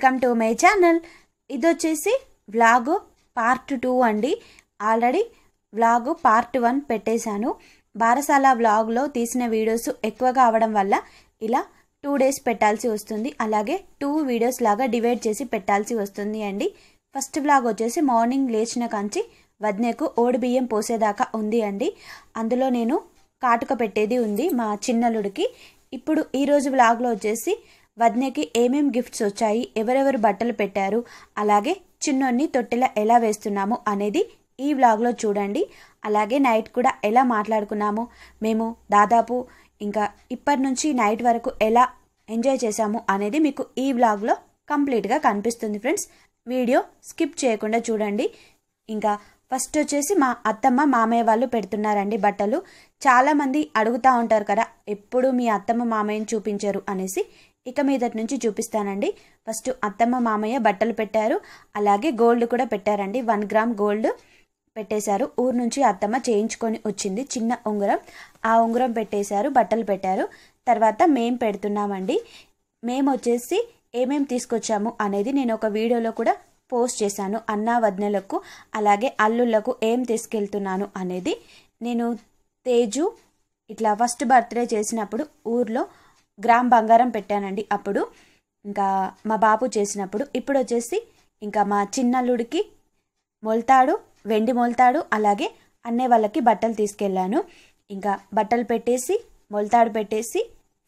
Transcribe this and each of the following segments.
Welcome to my channel ఇది వచ్చేసి vlog part two అండి ఆల్రెడీ వ్లాగ్ పార్ట్ వన్ పెట్టేశాను బారసాల వ్లాగ్లో తీసిన వీడియోస్ ఎక్కువ కావడం వల్ల ఇలా టూ డేస్ పెట్టాల్సి వస్తుంది అలాగే టూ వీడియోస్ లాగా డివైడ్ చేసి పెట్టాల్సి వస్తుంది అండి ఫస్ట్ వ్లాగ్ వచ్చేసి మార్నింగ్ లేచిన కాంచి వదినకు ఓడి బియ్యం పోసేదాకా ఉంది అండి అందులో నేను కాటుక పెట్టేది ఉంది మా చిన్నలుడికి ఇప్పుడు ఈరోజు వ్లాగ్లో వచ్చేసి వదినకి ఏమేం గిఫ్ట్స్ వచ్చాయి ఎవరెవరు బట్టలు పెట్టారు అలాగే చిన్నోన్ని తొట్టెల ఎలా వేస్తున్నాము అనేది ఈ వ్లాగ్లో చూడండి అలాగే నైట్ కూడా ఎలా మాట్లాడుకున్నాము మేము దాదాపు ఇంకా ఇప్పటి నుంచి నైట్ వరకు ఎలా ఎంజాయ్ చేశాము అనేది మీకు ఈ వ్లాగ్లో కంప్లీట్గా కనిపిస్తుంది ఫ్రెండ్స్ వీడియో స్కిప్ చేయకుండా చూడండి ఇంకా ఫస్ట్ వచ్చేసి మా అత్తమ్మ మామయ్య వాళ్ళు పెడుతున్నారండి బట్టలు చాలామంది అడుగుతూ ఉంటారు కదా ఎప్పుడు మీ అత్తమ్మ మామయ్యని చూపించరు అనేసి ఇక మీదటి నుంచి చూపిస్తానండి ఫస్ట్ అత్తమ్మ మామయ్య బట్టలు పెట్టారు అలాగే గోల్డ్ కూడా పెట్టారండి వన్ గ్రామ్ గోల్డ్ పెట్టేశారు ఊరు నుంచి అత్తమ్మ చేయించుకొని వచ్చింది చిన్న ఉంగరం ఆ ఉంగరం పెట్టేశారు బట్టలు పెట్టారు తర్వాత మేం పెడుతున్నామండి మేము వచ్చేసి ఏమేమి తీసుకొచ్చాము అనేది నేను ఒక వీడియోలో కూడా పోస్ట్ చేశాను అన్న వదినలకు అలాగే అల్లుళ్లకు ఏం తీసుకెళ్తున్నాను అనేది నేను తేజు ఇట్లా ఫస్ట్ బర్త్డే చేసినప్పుడు ఊర్లో గ్రామ్ బంగారం పెట్టానండి అప్పుడు ఇంకా మా బాబు చేసినప్పుడు ఇప్పుడు వచ్చేసి ఇంకా మా చిన్నల్లుడికి మొల్తాడు వెండి మొల్తాడు అలాగే అన్నయ్య వాళ్ళకి బట్టలు తీసుకెళ్ళాను ఇంకా బట్టలు పెట్టేసి మొల్తాడు పెట్టేసి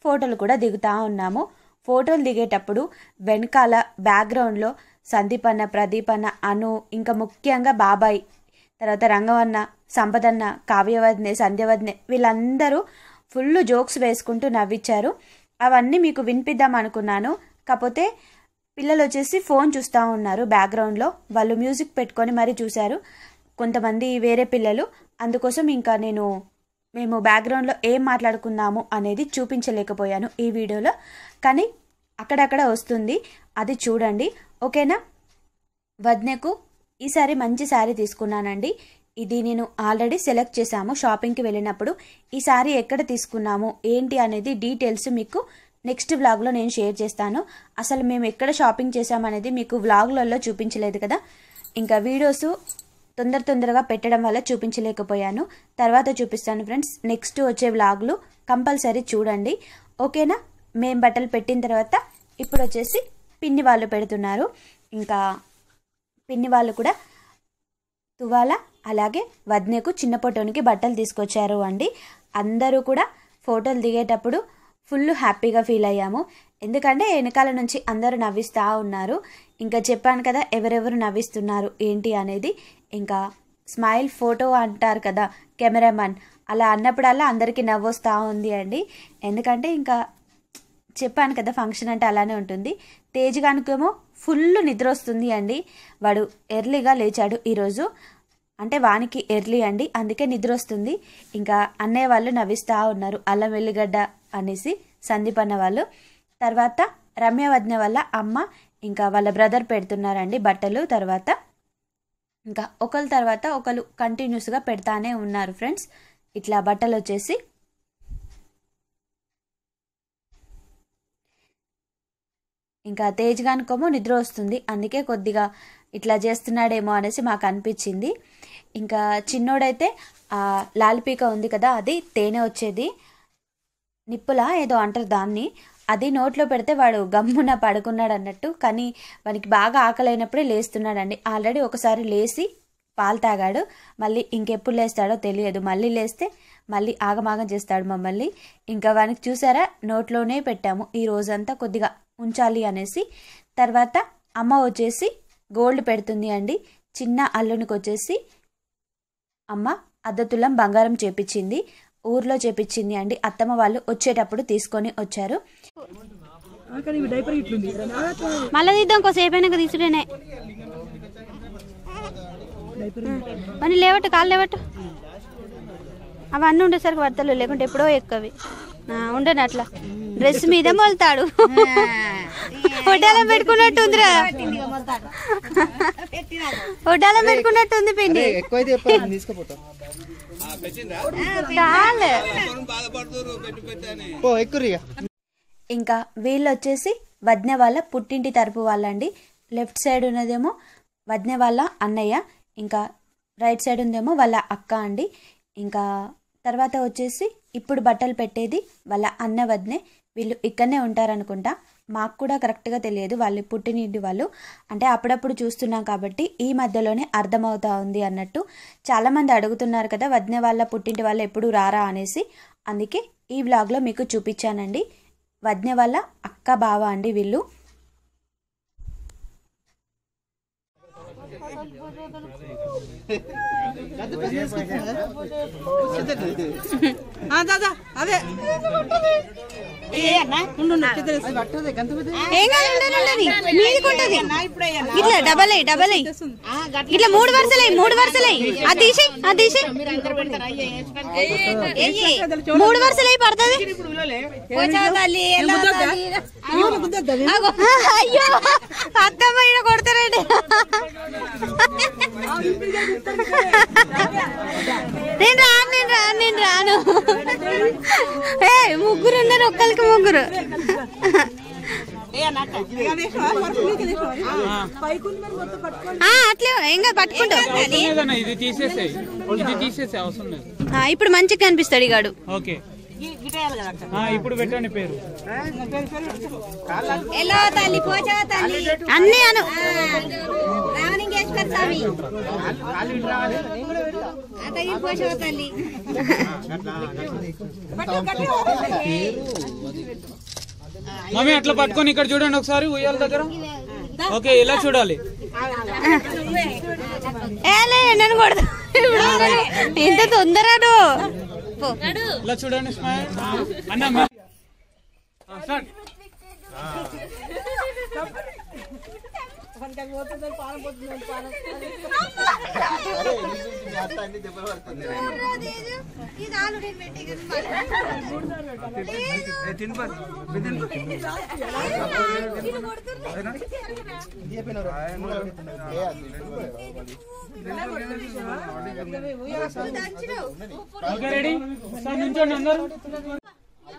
ఫోటోలు కూడా దిగుతా ఉన్నాము ఫోటోలు దిగేటప్పుడు వెనకాల బ్యాక్గ్రౌండ్లో సందీప్ అన్న ప్రదీప్ అన్న అను ఇంకా ముఖ్యంగా బాబాయ్ తర్వాత రంగవన్న సంపదన్న కావ్యవదనే సంధ్యవదనే వీళ్ళందరూ ఫుల్ జోక్స్ వేసుకుంటూ నవ్వించారు అవన్నీ మీకు వినిపిద్దాం అనుకున్నాను కాకపోతే పిల్లలు వచ్చేసి ఫోన్ చూస్తూ ఉన్నారు బ్యాక్గ్రౌండ్లో వాళ్ళు మ్యూజిక్ పెట్టుకొని మరీ చూశారు కొంతమంది వేరే పిల్లలు అందుకోసం ఇంకా నేను మేము బ్యాక్గ్రౌండ్లో ఏం మాట్లాడుకున్నాము అనేది చూపించలేకపోయాను ఈ వీడియోలో కానీ అక్కడక్కడ వస్తుంది అది చూడండి ఓకేనా వద్నకు ఈసారి మంచి శారీ తీసుకున్నానండి ఇది నేను ఆల్రెడీ సెలెక్ట్ చేశాము షాపింగ్కి వెళ్ళినప్పుడు ఈ సారీ ఎక్కడ తీసుకున్నాము ఏంటి అనేది డీటెయిల్స్ మీకు నెక్స్ట్ వ్లాగ్లో నేను షేర్ చేస్తాను అసలు మేము ఎక్కడ షాపింగ్ చేశామనేది మీకు వ్లాగ్లలో చూపించలేదు కదా ఇంకా వీడియోస్ తొందర తొందరగా పెట్టడం వల్ల చూపించలేకపోయాను తర్వాత చూపిస్తాను ఫ్రెండ్స్ నెక్స్ట్ వచ్చే వ్లాగ్లు కంపల్సరీ చూడండి ఓకేనా మేము బట్టలు పెట్టిన తర్వాత ఇప్పుడు వచ్చేసి పిన్ని వాళ్ళు పెడుతున్నారు ఇంకా పిన్ని వాళ్ళు కూడా తువాలా అలాగే వదినకు చిన్న బట్టలు తీసుకొచ్చారు అండి అందరూ కూడా ఫోటోలు దిగేటప్పుడు ఫుల్ హ్యాపీగా ఫీల్ అయ్యాము ఎందుకంటే వెనకాల నుంచి అందరూ నవ్విస్తూ ఉన్నారు ఇంకా చెప్పాను కదా ఎవరెవరు నవ్విస్తున్నారు ఏంటి అనేది ఇంకా స్మైల్ ఫోటో అంటారు కదా కెమెరామెన్ అలా అన్నప్పుడల్లా అందరికీ నవ్వు వస్తూ ఉంది అండి ఎందుకంటే ఇంకా చెప్పాను కదా ఫంక్షన్ అంటే అలానే ఉంటుంది తేజ్ కనుకేమో ఫుల్ నిద్ర వస్తుంది అండి వాడు ఎర్లీగా లేచాడు ఈరోజు అంటే వానికి ఎర్లీ అండి అందుకే నిద్ర వస్తుంది ఇంకా అన్నయ్య వాళ్ళు నవ్విస్తూ ఉన్నారు అల్లం వెల్లిగడ్డ అనేసి సందీప్ అన్న వాళ్ళు తర్వాత రమ్య వదిన వాళ్ళ అమ్మ ఇంకా వాళ్ళ బ్రదర్ పెడుతున్నారండి బట్టలు తర్వాత ఇంకా ఒకళ్ళ తర్వాత ఒకరు కంటిన్యూస్గా పెడతానే ఉన్నారు ఫ్రెండ్స్ ఇట్లా బట్టలు వచ్చేసి ఇంకా తేజ్గానికోమో నిద్ర వస్తుంది అందుకే కొద్దిగా ఇట్లా చేస్తున్నాడేమో అనేసి మాకు అనిపించింది ఇంకా చిన్నోడైతే లాలిపీక ఉంది కదా అది తేనె వచ్చేది నిప్పులా ఏదో అంటారు దాన్ని అది నోట్లో పెడితే వాడు గమ్మున పడుకున్నాడు అన్నట్టు కానీ వానికి బాగా ఆకలైనప్పుడే లేస్తున్నాడండి ఆల్రెడీ ఒకసారి లేచి పాలు తాగాడు మళ్ళీ ఇంకెప్పుడు లేస్తాడో తెలియదు మళ్ళీ లేస్తే మళ్ళీ ఆగమాగం చేస్తాడు మమ్మల్ని ఇంకా వానికి చూసారా నోట్లోనే పెట్టాము ఈ రోజంతా కొద్దిగా ఉంచాలి అనేసి తర్వాత అమ్మ వచ్చేసి గోల్డ్ పెడుతుంది అండి చిన్న అల్లునికి వచ్చేసి అమ్మ అద్దతులం బంగారం చేపించింది ఊర్లో చేపించింది అండి అత్తమ్మ వాళ్ళు వచ్చేటప్పుడు తీసుకొని వచ్చారు మళ్ళీ తీద్దాం ఇంకోసేపు తీసుకునే మరి లేవట్టు కాళ్ళు లేవట్టు అవన్నీ ఉండేసరికి వర్తలు లేకుంటే ఎప్పుడో ఎక్కువ ఉండను అట్లా డ్రెస్ మీద మొలుతాడు ఒడ్డాలం పెట్టుకున్నట్టుంది ఒడ్డాలం పెట్టుకున్నట్టుంది పిండి ఇంకా వీళ్ళు వచ్చేసి వదిన వాళ్ళ పుట్టింటి తరపు వాళ్ళండి లెఫ్ట్ సైడ్ ఉన్నదేమో వదిన వాళ్ళ అన్నయ్య ఇంకా రైట్ సైడ్ ఉందేమో వాళ్ళ అక్క అండి ఇంకా తర్వాత వచ్చేసి ఇప్పుడు బట్టలు పెట్టేది వాళ్ళ అన్న వదినే వీళ్ళు ఇక్కడనే ఉంటారనుకుంటా మాకు కూడా కరెక్ట్గా తెలియదు వాళ్ళు పుట్టినింటి వాళ్ళు అంటే అప్పుడప్పుడు చూస్తున్నాం కాబట్టి ఈ మధ్యలోనే అర్థమవుతా ఉంది అన్నట్టు చాలామంది అడుగుతున్నారు కదా వదిన వాళ్ళ పుట్టింటి వాళ్ళు ఎప్పుడు రారా అనేసి అందుకే ఈ బ్లాగ్లో మీకు చూపించానండి వదిన వాళ్ళ అక్క బావ అండి వీళ్ళు Ah, dada, allez. మీదికుంటది ఇట్లా డబల్ అయ్యి డబల్ అయ్యి ఇట్లా మూడు వరుసలు మూడు వరుసలు మూడు వరుసలు అయి పడుతుంది అయ్యో ఈడ కొడతారండి నేను రాను నేను రాను నేను రాను ముగ్గురు ఉన్నారు ఒక్కరికి నాకు ముగ్గురు అట్లే ఇంకా పట్టుకుంటావు ఇప్పుడు మంచిగా కనిపిస్తాడు ఇగాడు ఇప్పుడు పెట్టండి పేరు అన్ని అను మమ్మీ అట్లా పట్టుకొని ఇక్కడ చూడండి ఒకసారి ఉయ్యాల దగ్గర ఓకే ఇలా చూడాలి నేను కొడతా ఇంత తొందరను ఇలా చూడండి అన్న రెడీ సార్ నించండి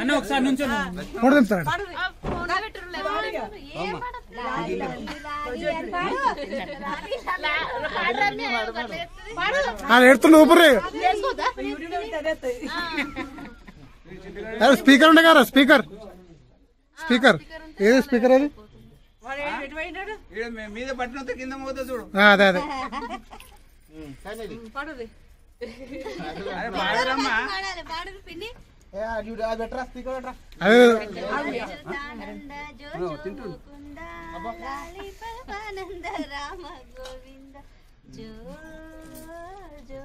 అన్న ఒకసారి నుంచి ఎడుతున్నా ఊపరే స్పీకర్ ఉండే కదా స్పీకర్ స్పీకర్ ఏది స్పీకర్ అది మీద పట్టినంత కింద మోతా చూడు అదే అదే రామ గోవింద జో జో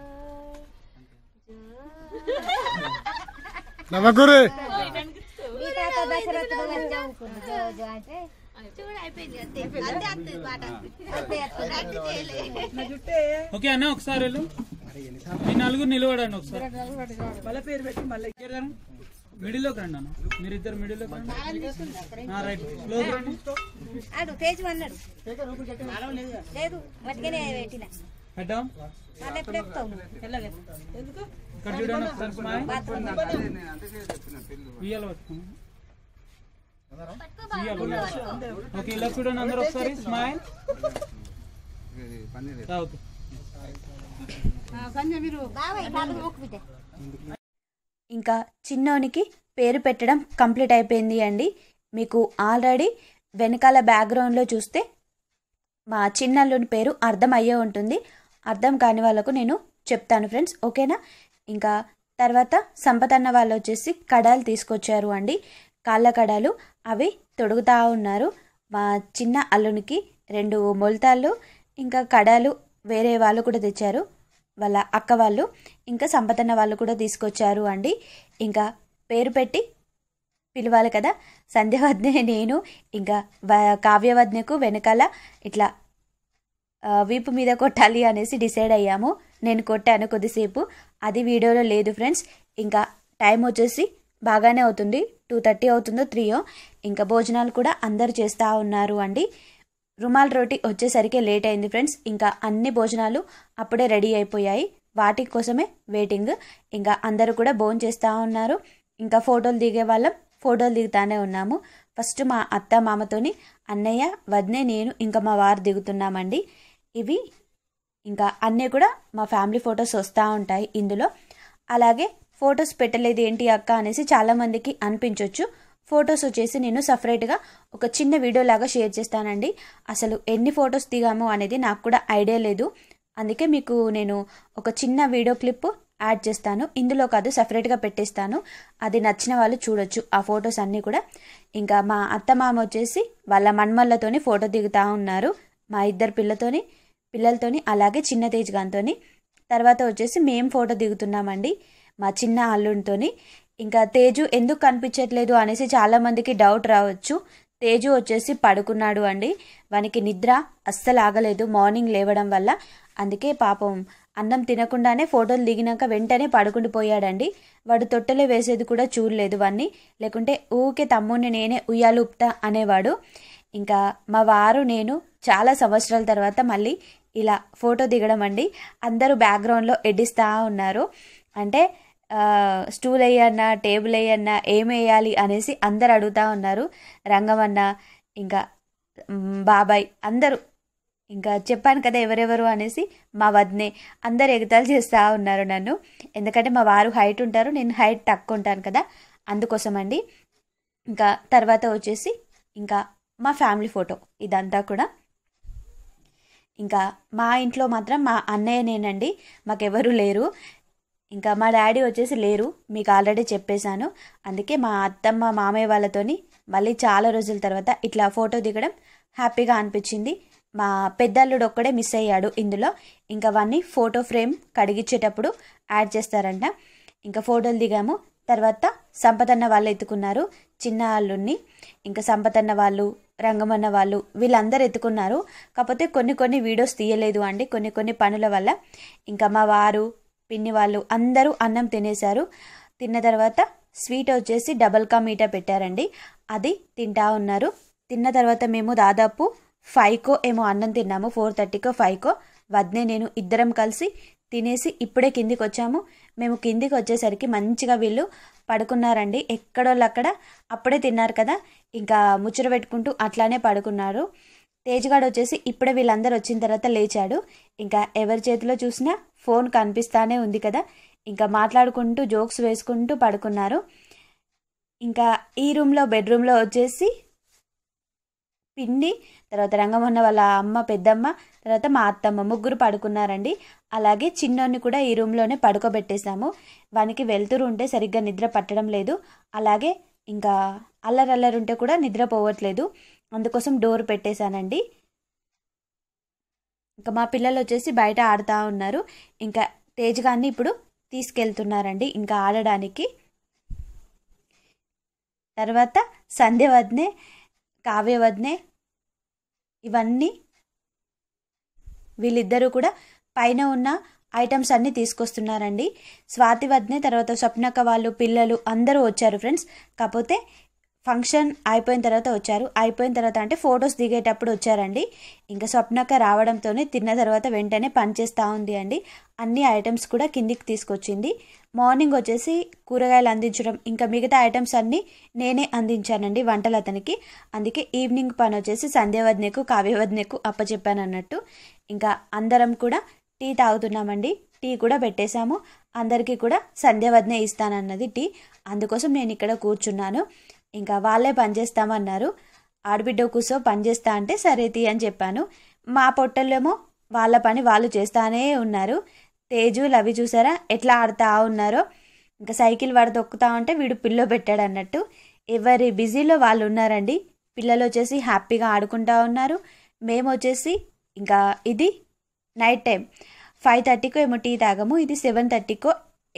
నమ్మకూరు ఓకే అన్న ఒకసారి వెళ్ళు నాలుగు నిలబడండి ఒకసారి మళ్ళీ పేరు పెట్టి మళ్ళీ మిడిల్ లో రండి మీరు ఇద్దరు మిడిల్ లో రైట్ పేజ్ అన్నాడు లేదు పెట్టాం చూడండి ఒకసారి స్మైల్ ఓకే ఇంకా చిన్నోనికి పేరు పెట్టడం కంప్లీట్ అయిపోయింది అండి మీకు ఆల్రెడీ వెనకాల బ్యాక్గ్రౌండ్లో చూస్తే మా చిన్నల్లుని పేరు అర్థం అయ్యే ఉంటుంది అర్థం కాని వాళ్ళకు నేను చెప్తాను ఫ్రెండ్స్ ఓకేనా ఇంకా తర్వాత సంపతన్న అన్న వాళ్ళు వచ్చేసి కడాలు తీసుకొచ్చారు అండి కాళ్ళ కడాలు అవి తొడుగుతా ఉన్నారు మా చిన్న అల్లునికి రెండు మొలతాళ్ళు ఇంకా కడాలు వేరే వాళ్ళు కూడా తెచ్చారు వాళ్ళ అక్క వాళ్ళు ఇంకా సంపతన్న వాళ్ళు కూడా తీసుకొచ్చారు అండి ఇంకా పేరు పెట్టి పిలవాలి కదా సంధ్యవద్నే నేను ఇంకా కావ్యవద్నకు వెనకాల ఇట్లా వీపు మీద కొట్టాలి అనేసి డిసైడ్ అయ్యాము నేను కొట్టాను కొద్దిసేపు అది వీడియోలో లేదు ఫ్రెండ్స్ ఇంకా టైం వచ్చేసి బాగానే అవుతుంది టూ థర్టీ అవుతుందో త్రీయో ఇంకా భోజనాలు కూడా అందరు చేస్తూ ఉన్నారు అండి రుమాల్ రోటీ వచ్చేసరికి లేట్ అయింది ఫ్రెండ్స్ ఇంకా అన్ని భోజనాలు అప్పుడే రెడీ అయిపోయాయి వాటి కోసమే వెయిటింగ్ ఇంకా అందరూ కూడా భోజనం చేస్తూ ఉన్నారు ఇంకా ఫోటోలు దిగే వాళ్ళం ఫోటోలు దిగుతానే ఉన్నాము ఫస్ట్ మా అత్త మామతోని అన్నయ్య వదినే నేను ఇంకా మా వారు దిగుతున్నామండి ఇవి ఇంకా అన్నీ కూడా మా ఫ్యామిలీ ఫొటోస్ వస్తూ ఉంటాయి ఇందులో అలాగే ఫొటోస్ పెట్టలేదు ఏంటి అక్క అనేసి చాలామందికి అనిపించవచ్చు ఫొటోస్ వచ్చేసి నేను సపరేట్గా ఒక చిన్న వీడియో లాగా షేర్ చేస్తానండి అసలు ఎన్ని ఫొటోస్ దిగాము అనేది నాకు కూడా ఐడియా లేదు అందుకే మీకు నేను ఒక చిన్న వీడియో క్లిప్ యాడ్ చేస్తాను ఇందులో కాదు సపరేట్గా పెట్టేస్తాను అది నచ్చిన వాళ్ళు చూడొచ్చు ఆ ఫొటోస్ అన్నీ కూడా ఇంకా మా అత్త మామ వచ్చేసి వాళ్ళ మన్మల్లతోని ఫోటో దిగుతూ ఉన్నారు మా ఇద్దరు పిల్లతోని పిల్లలతోని అలాగే చిన్న తేజ్గాన్తోని తర్వాత వచ్చేసి మేము ఫోటో దిగుతున్నామండి మా చిన్న అల్లుడితోని ఇంకా తేజు ఎందుకు కనిపించట్లేదు అనేసి చాలామందికి డౌట్ రావచ్చు తేజు వచ్చేసి పడుకున్నాడు అండి వానికి నిద్ర అస్సలు ఆగలేదు మార్నింగ్ లేవడం వల్ల అందుకే పాపం అన్నం తినకుండానే ఫోటోలు దిగినాక వెంటనే పడుకుండిపోయాడండి వాడు తొట్టెలో వేసేది కూడా చూడలేదు వాన్ని లేకుంటే ఊకే తమ్ముని నేనే ఉయ్యాలుప్తా అనేవాడు ఇంకా మా వారు నేను చాలా సంవత్సరాల తర్వాత మళ్ళీ ఇలా ఫోటో దిగడం అండి అందరూ బ్యాక్గ్రౌండ్లో ఎడిస్తూ ఉన్నారు అంటే స్టూల్ వేయన్నా టేబుల్ వేయన్నా ఏం వేయాలి అనేసి అందరు అడుగుతూ ఉన్నారు రంగమన్న ఇంకా బాబాయ్ అందరూ ఇంకా చెప్పాను కదా ఎవరెవరు అనేసి మా వదినే అందరు ఎగతాలు చేస్తూ ఉన్నారు నన్ను ఎందుకంటే మా వారు హైట్ ఉంటారు నేను హైట్ తక్కువ ఉంటాను కదా అందుకోసం అండి ఇంకా తర్వాత వచ్చేసి ఇంకా మా ఫ్యామిలీ ఫోటో ఇదంతా కూడా ఇంకా మా ఇంట్లో మాత్రం మా అన్నయ్య నేనండి మాకెవరూ లేరు ఇంకా మా డాడీ వచ్చేసి లేరు మీకు ఆల్రెడీ చెప్పేశాను అందుకే మా అత్తమ్మ మామయ్య వాళ్ళతోని మళ్ళీ చాలా రోజుల తర్వాత ఇట్లా ఫోటో దిగడం హ్యాపీగా అనిపించింది మా పెద్దల్లుడు ఒక్కడే మిస్ అయ్యాడు ఇందులో ఇంకా వాన్ని ఫోటో ఫ్రేమ్ కడిగిచ్చేటప్పుడు యాడ్ చేస్తారంట ఇంకా ఫోటోలు దిగాము తర్వాత సంపతన్న వాళ్ళు ఎత్తుకున్నారు చిన్న అల్లుడిని ఇంకా సంపతన్న వాళ్ళు రంగమన్న వాళ్ళు వీళ్ళందరూ ఎత్తుకున్నారు కాకపోతే కొన్ని కొన్ని వీడియోస్ తీయలేదు అండి కొన్ని కొన్ని పనుల వల్ల ఇంకా మా వారు పిన్ని వాళ్ళు అందరూ అన్నం తినేశారు తిన్న తర్వాత స్వీట్ వచ్చేసి డబల్ కా మీట పెట్టారండి అది తింటా ఉన్నారు తిన్న తర్వాత మేము దాదాపు ఫైవ్కో ఏమో అన్నం తిన్నాము ఫోర్ థర్టీకో ఫైవ్కో వద్నే నేను ఇద్దరం కలిసి తినేసి ఇప్పుడే కిందికి వచ్చాము మేము కిందికి వచ్చేసరికి మంచిగా వీళ్ళు పడుకున్నారండి ఎక్కడోళ్ళు అక్కడ అప్పుడే తిన్నారు కదా ఇంకా ముచ్చట పెట్టుకుంటూ అట్లానే పడుకున్నారు తేజ్గాడు వచ్చేసి ఇప్పుడే వీళ్ళందరూ వచ్చిన తర్వాత లేచాడు ఇంకా ఎవరి చేతిలో చూసినా ఫోన్ కనిపిస్తానే ఉంది కదా ఇంకా మాట్లాడుకుంటూ జోక్స్ వేసుకుంటూ పడుకున్నారు ఇంకా ఈ రూమ్లో బెడ్రూమ్లో వచ్చేసి పిండి తర్వాత రంగమన్న వాళ్ళ అమ్మ పెద్దమ్మ తర్వాత మా అత్తమ్మ ముగ్గురు పడుకున్నారండి అలాగే చిన్నోన్ని కూడా ఈ రూమ్లోనే పడుకోబెట్టేశాము వానికి వెళ్తురు ఉంటే సరిగ్గా నిద్ర పట్టడం లేదు అలాగే ఇంకా అల్లరల్లరుంటే కూడా నిద్రపోవట్లేదు అందుకోసం డోర్ పెట్టేశానండి ఇంకా మా పిల్లలు వచ్చేసి బయట ఆడుతూ ఉన్నారు ఇంకా తేజగాన్ని ఇప్పుడు తీసుకెళ్తున్నారండి ఇంకా ఆడడానికి తర్వాత సంధ్య వద్నే కావ్య వద్నే ఇవన్నీ వీళ్ళిద్దరూ కూడా పైన ఉన్న ఐటమ్స్ అన్నీ తీసుకొస్తున్నారండి స్వాతి వద్నే తర్వాత స్వప్నక వాళ్ళు పిల్లలు అందరూ వచ్చారు ఫ్రెండ్స్ కాకపోతే ఫంక్షన్ అయిపోయిన తర్వాత వచ్చారు అయిపోయిన తర్వాత అంటే ఫొటోస్ దిగేటప్పుడు వచ్చారండి ఇంకా స్వప్నక రావడంతోనే తిన్న తర్వాత వెంటనే పనిచేస్తూ ఉంది అండి అన్ని ఐటమ్స్ కూడా కిందికి తీసుకొచ్చింది మార్నింగ్ వచ్చేసి కూరగాయలు అందించడం ఇంకా మిగతా ఐటమ్స్ అన్నీ నేనే అందించానండి వంటలు అతనికి అందుకే ఈవినింగ్ పని వచ్చేసి సంధ్యావదనకు కావ్యవదనకు అప్పచెప్పాను అన్నట్టు ఇంకా అందరం కూడా టీ తాగుతున్నామండి టీ కూడా పెట్టేశాము అందరికీ కూడా సంధ్యావదనే ఇస్తానన్నది టీ అందుకోసం నేను ఇక్కడ కూర్చున్నాను ఇంకా వాళ్ళే పనిచేస్తామన్నారు ఆడబిడ్డ కూసో పనిచేస్తా అంటే సరే తీ అని చెప్పాను మా పొట్టలేమో వాళ్ళ పని వాళ్ళు చేస్తానే ఉన్నారు తేజు లవి చూసారా ఎట్లా ఆడుతా ఉన్నారో ఇంకా సైకిల్ వాడు తొక్కుతా ఉంటే వీడు పిల్లో పెట్టాడు అన్నట్టు ఎవరి బిజీలో వాళ్ళు ఉన్నారండి పిల్లలు వచ్చేసి హ్యాపీగా ఆడుకుంటా ఉన్నారు మేము వచ్చేసి ఇంకా ఇది నైట్ టైం ఫైవ్ థర్టీకో ఏమో టీ తాగము ఇది సెవెన్ థర్టీకో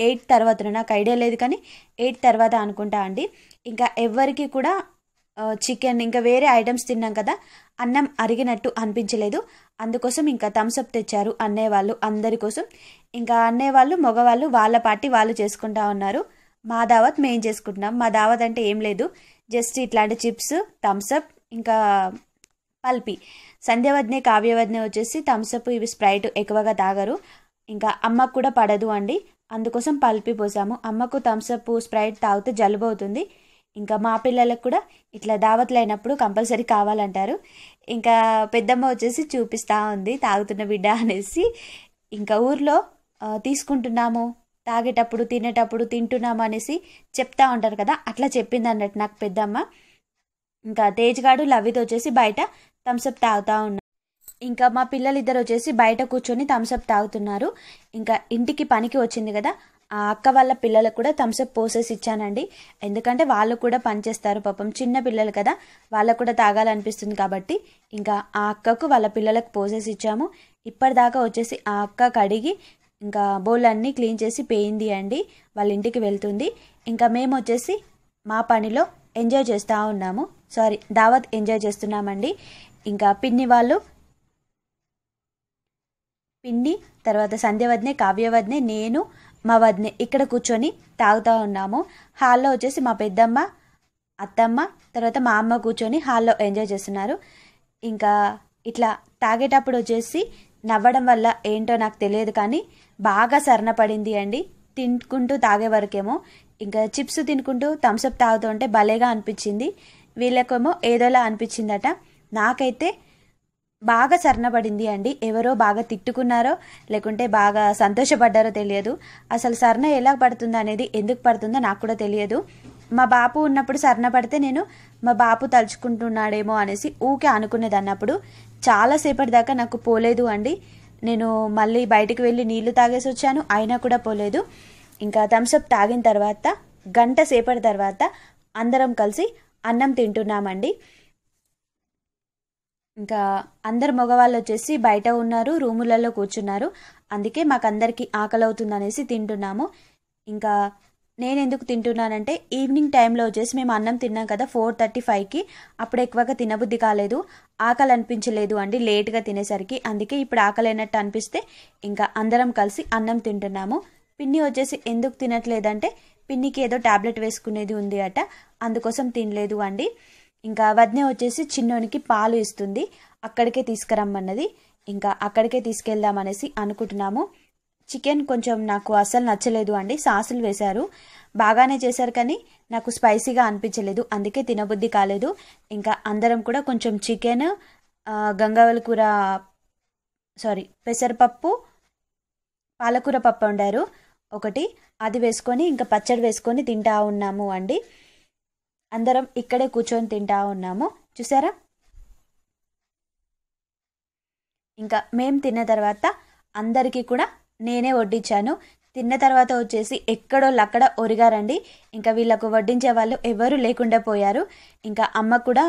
ఎయిట్ తర్వాత నాకు ఐడియా లేదు కానీ ఎయిట్ తర్వాత అనుకుంటా అండి ఇంకా ఎవరికి కూడా చికెన్ ఇంకా వేరే ఐటమ్స్ తిన్నాం కదా అన్నం అరిగినట్టు అనిపించలేదు అందుకోసం ఇంకా థమ్స్అప్ తెచ్చారు అన్నయ్య వాళ్ళు అందరి కోసం ఇంకా అన్నయ్య వాళ్ళు మగవాళ్ళు వాళ్ళ పార్టీ వాళ్ళు చేసుకుంటా ఉన్నారు మా దావత్ మేము చేసుకుంటున్నాం మా దావత్ అంటే ఏం లేదు జస్ట్ ఇట్లాంటి చిప్స్ థమ్స్అప్ ఇంకా పల్పి సంధ్యవద్నే కావ్యవద్నే వచ్చేసి థమ్స్అప్ ఇవి స్ప్రైట్ ఎక్కువగా తాగరు ఇంకా అమ్మకు కూడా పడదు అండి అందుకోసం పల్పి పోసాము అమ్మకు థమ్స్అప్ స్ప్రైట్ తాగితే జలుబు అవుతుంది ఇంకా మా పిల్లలకు కూడా ఇట్లా దావత్లు అయినప్పుడు కంపల్సరీ కావాలంటారు ఇంకా పెద్దమ్మ వచ్చేసి చూపిస్తూ ఉంది తాగుతున్న బిడ్డ అనేసి ఇంకా ఊర్లో తీసుకుంటున్నాము తాగేటప్పుడు తినేటప్పుడు తింటున్నాము అనేసి చెప్తా ఉంటారు కదా అట్లా చెప్పింది అన్నట్టు నాకు పెద్దమ్మ ఇంకా తేజ్గాడు లవ్వితో వచ్చేసి బయట థమ్స్అప్ తాగుతూ ఉన్నాడు ఇంకా మా పిల్లలు ఇద్దరు వచ్చేసి బయట కూర్చొని థమ్స్అప్ తాగుతున్నారు ఇంకా ఇంటికి పనికి వచ్చింది కదా ఆ అక్క వాళ్ళ పిల్లలకు కూడా థమ్స్అప్ పోసేసి ఇచ్చానండి ఎందుకంటే వాళ్ళు కూడా పనిచేస్తారు పాపం చిన్న పిల్లలు కదా వాళ్ళకు కూడా తాగాలనిపిస్తుంది కాబట్టి ఇంకా ఆ అక్కకు వాళ్ళ పిల్లలకు పోసేసి ఇచ్చాము ఇప్పటిదాకా వచ్చేసి ఆ అక్క కడిగి ఇంకా అన్నీ క్లీన్ చేసి పేయింది అండి వాళ్ళ ఇంటికి వెళ్తుంది ఇంకా మేము వచ్చేసి మా పనిలో ఎంజాయ్ చేస్తూ ఉన్నాము సారీ దావత్ ఎంజాయ్ చేస్తున్నామండి ఇంకా పిన్ని వాళ్ళు పిండి తర్వాత సంధ్యవదనే కావ్యవదనే నేను మా వదినే ఇక్కడ కూర్చొని తాగుతూ ఉన్నాము హాల్లో వచ్చేసి మా పెద్దమ్మ అత్తమ్మ తర్వాత మా అమ్మ కూర్చొని హాల్లో ఎంజాయ్ చేస్తున్నారు ఇంకా ఇట్లా తాగేటప్పుడు వచ్చేసి నవ్వడం వల్ల ఏంటో నాకు తెలియదు కానీ బాగా సరణ పడింది అండి తినుకుంటూ తాగే వరకేమో ఇంకా చిప్స్ తినుకుంటూ థమ్స్అప్ తాగుతూ ఉంటే భలేగా అనిపించింది వీళ్ళకేమో ఏదోలా అనిపించిందట నాకైతే బాగా సరనబడింది అండి ఎవరో బాగా తిట్టుకున్నారో లేకుంటే బాగా సంతోషపడ్డారో తెలియదు అసలు సరణ ఎలా పడుతుందో అనేది ఎందుకు పడుతుందో నాకు కూడా తెలియదు మా బాపు ఉన్నప్పుడు సరణ పడితే నేను మా బాపు తలుచుకుంటున్నాడేమో అనేసి ఊకే అనుకునేది అన్నప్పుడు చాలాసేపటి దాకా నాకు పోలేదు అండి నేను మళ్ళీ బయటికి వెళ్ళి నీళ్లు తాగేసి వచ్చాను అయినా కూడా పోలేదు ఇంకా థమ్స్అప్ తాగిన తర్వాత గంట సేపటి తర్వాత అందరం కలిసి అన్నం తింటున్నామండి ఇంకా అందరు మగవాళ్ళు వచ్చేసి బయట ఉన్నారు రూములలో కూర్చున్నారు అందుకే మాకందరికీ ఆకలి అవుతుంది అనేసి తింటున్నాము ఇంకా నేను ఎందుకు తింటున్నానంటే ఈవినింగ్ టైంలో వచ్చేసి మేము అన్నం తిన్నాం కదా ఫోర్ థర్టీ ఫైవ్కి అప్పుడు ఎక్కువగా తినబుద్ధి కాలేదు ఆకలి అనిపించలేదు అండి లేట్గా తినేసరికి అందుకే ఇప్పుడు ఆకలి అయినట్టు అనిపిస్తే ఇంకా అందరం కలిసి అన్నం తింటున్నాము పిన్ని వచ్చేసి ఎందుకు తినట్లేదంటే పిన్నికి ఏదో ట్యాబ్లెట్ వేసుకునేది ఉంది అట అందుకోసం తినలేదు అండి ఇంకా వదిన వచ్చేసి చిన్నోనికి పాలు ఇస్తుంది అక్కడికే తీసుకురమ్మన్నది ఇంకా అక్కడికే తీసుకెళ్దాం అనేసి అనుకుంటున్నాము చికెన్ కొంచెం నాకు అసలు నచ్చలేదు అండి సాసులు వేశారు బాగానే చేశారు కానీ నాకు స్పైసీగా అనిపించలేదు అందుకే తినబుద్ధి కాలేదు ఇంకా అందరం కూడా కొంచెం చికెన్ గంగావల్ కూర సారీ పెసరపప్పు పాలకూర పప్పు వండారు ఒకటి అది వేసుకొని ఇంకా పచ్చడి వేసుకొని తింటా ఉన్నాము అండి అందరం ఇక్కడే కూర్చొని తింటా ఉన్నాము చూసారా ఇంకా మేము తిన్న తర్వాత అందరికీ కూడా నేనే వడ్డించాను తిన్న తర్వాత వచ్చేసి ఎక్కడో లక్కడ ఒరిగారండి ఇంకా వీళ్ళకు వడ్డించే వాళ్ళు ఎవరు లేకుండా పోయారు ఇంకా అమ్మ కూడా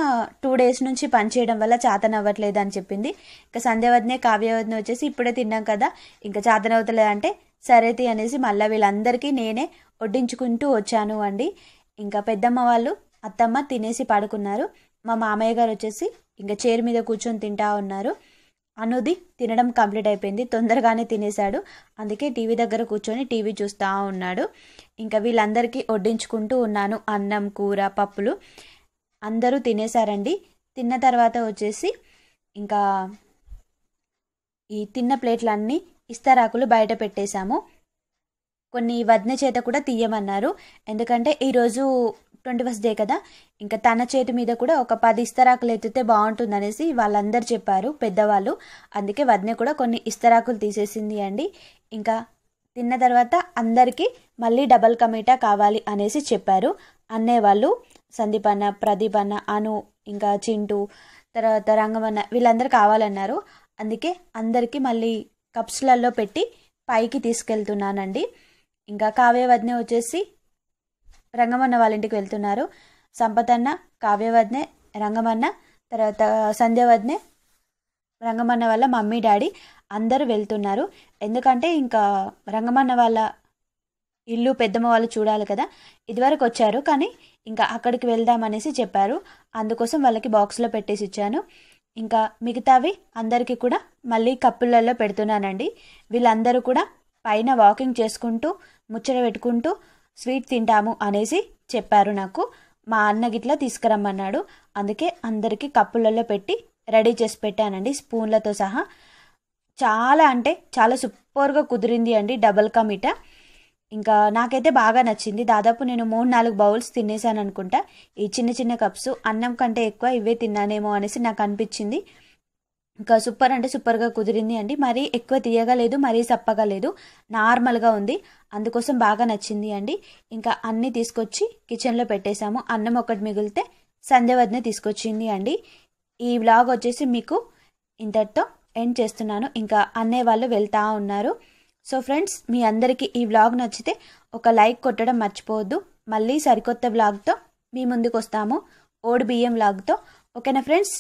టూ డేస్ నుంచి పనిచేయడం వల్ల చాతన అవ్వట్లేదు అని చెప్పింది ఇంకా సంధ్యావతినే కావ్యవతిని వచ్చేసి ఇప్పుడే తిన్నాం కదా ఇంకా చాతన అంటే సరేతి అనేసి మళ్ళీ వీళ్ళందరికీ నేనే వడ్డించుకుంటూ వచ్చాను అండి ఇంకా పెద్దమ్మ వాళ్ళు అత్తమ్మ తినేసి పడుకున్నారు మా మామయ్య గారు వచ్చేసి ఇంకా చైర్ మీద కూర్చొని తింటా ఉన్నారు అనుది తినడం కంప్లీట్ అయిపోయింది తొందరగానే తినేశాడు అందుకే టీవీ దగ్గర కూర్చొని టీవీ చూస్తూ ఉన్నాడు ఇంకా వీళ్ళందరికీ వడ్డించుకుంటూ ఉన్నాను అన్నం కూర పప్పులు అందరూ తినేశారండి తిన్న తర్వాత వచ్చేసి ఇంకా ఈ తిన్న ప్లేట్లన్నీ ఇస్తారాకులు బయట పెట్టేశాము కొన్ని వదిన చేత కూడా తీయమన్నారు ఎందుకంటే ఈరోజు ట్వంటీ ఫస్ట్ డే కదా ఇంకా తన చేతి మీద కూడా ఒక పది ఇస్తరాకులు ఎత్తితే బాగుంటుందనేసి వాళ్ళందరూ చెప్పారు పెద్దవాళ్ళు అందుకే వదిన కూడా కొన్ని ఇస్తరాకులు తీసేసింది అండి ఇంకా తిన్న తర్వాత అందరికీ మళ్ళీ డబల్ కమీటా కావాలి అనేసి చెప్పారు అన్నే వాళ్ళు సందీప్ అన్న ప్రదీప్ అన్న అను ఇంకా చింటూ తర్వాత రంగమన్న వీళ్ళందరూ కావాలన్నారు అందుకే అందరికీ మళ్ళీ కప్స్లలో పెట్టి పైకి తీసుకెళ్తున్నానండి ఇంకా వదిన వచ్చేసి రంగమన్న వాళ్ళ ఇంటికి వెళ్తున్నారు సంపతన్న కావ్యవద్నే రంగమన్న తర్వాత సంధ్యవద్నే రంగమన్న వాళ్ళ మమ్మీ డాడీ అందరూ వెళ్తున్నారు ఎందుకంటే ఇంకా రంగమన్న వాళ్ళ ఇల్లు పెద్దమ్మ వాళ్ళు చూడాలి కదా ఇదివరకు వచ్చారు కానీ ఇంకా అక్కడికి వెళ్దామనేసి చెప్పారు అందుకోసం వాళ్ళకి బాక్స్లో పెట్టేసి ఇచ్చాను ఇంకా మిగతావి అందరికీ కూడా మళ్ళీ కప్పులలో పెడుతున్నానండి వీళ్ళందరూ కూడా పైన వాకింగ్ చేసుకుంటూ ముచ్చట పెట్టుకుంటూ స్వీట్ తింటాము అనేసి చెప్పారు నాకు మా అన్న గిట్లా తీసుకురమ్మన్నాడు అందుకే అందరికీ కప్పులలో పెట్టి రెడీ చేసి పెట్టానండి స్పూన్లతో సహా చాలా అంటే చాలా సూపర్గా కుదిరింది అండి డబల్ కా మీట ఇంకా నాకైతే బాగా నచ్చింది దాదాపు నేను మూడు నాలుగు బౌల్స్ తినేసాను అనుకుంటా ఈ చిన్న చిన్న కప్స్ అన్నం కంటే ఎక్కువ ఇవే తిన్నానేమో అనేసి నాకు అనిపించింది ఇంకా సూపర్ అంటే సూపర్గా కుదిరింది అండి మరీ ఎక్కువ తీయగా లేదు మరీ సప్పగా లేదు నార్మల్గా ఉంది అందుకోసం బాగా నచ్చింది అండి ఇంకా అన్నీ తీసుకొచ్చి కిచెన్లో పెట్టేశాము అన్నం ఒకటి మిగిలితే సంధ్యవదిని తీసుకొచ్చింది అండి ఈ వ్లాగ్ వచ్చేసి మీకు ఇంతటితో ఎండ్ చేస్తున్నాను ఇంకా అన్నయ్య వాళ్ళు వెళ్తూ ఉన్నారు సో ఫ్రెండ్స్ మీ అందరికీ ఈ వ్లాగ్ నచ్చితే ఒక లైక్ కొట్టడం మర్చిపోవద్దు మళ్ళీ సరికొత్త వ్లాగ్తో మీ ముందుకు వస్తాము ఓడి బియ్యం వ్లాగ్తో ఓకేనా ఫ్రెండ్స్